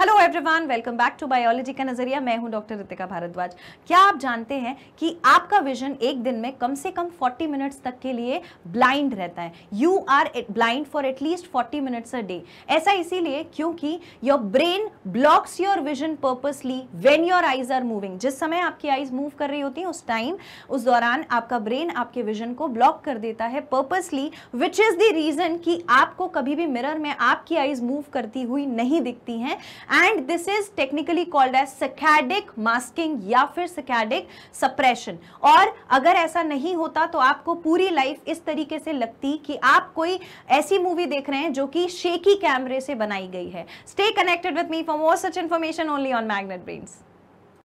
hello everyone welcome back to biology का नजरिया मैं हूं डॉक्टर रितिका भारद्वाज क्या आप जानते हैं कि आपका विजन एक दिन में कम से कम 40 मिनट्स तक के लिए ब्लाइंड रहता है you are blind for at least 40 minutes a day ऐसा इसीलिए क्योंकि your brain blocks your vision purposely when your eyes are moving जिस समय आपकी आइज मूव कर रही होती है उस टाइम उस दौरान आपका ब्रेन आपके विजन को ब्लॉक कर देता है purposely which is the reason कि आपको कभी भी मिरर में आपकी आइज मूव करती हुई नहीं दिखती हैं and this is technically called as saccadic masking या फिर सखैडिक सप्रेशन और अगर ऐसा नहीं होता तो आपको पूरी लाइफ इस तरीके से लगती कि आप कोई ऐसी मूवी देख रहे हैं जो कि शेकी कैमरे से बनाई गई है stay connected with me for more such information only on Magnet brains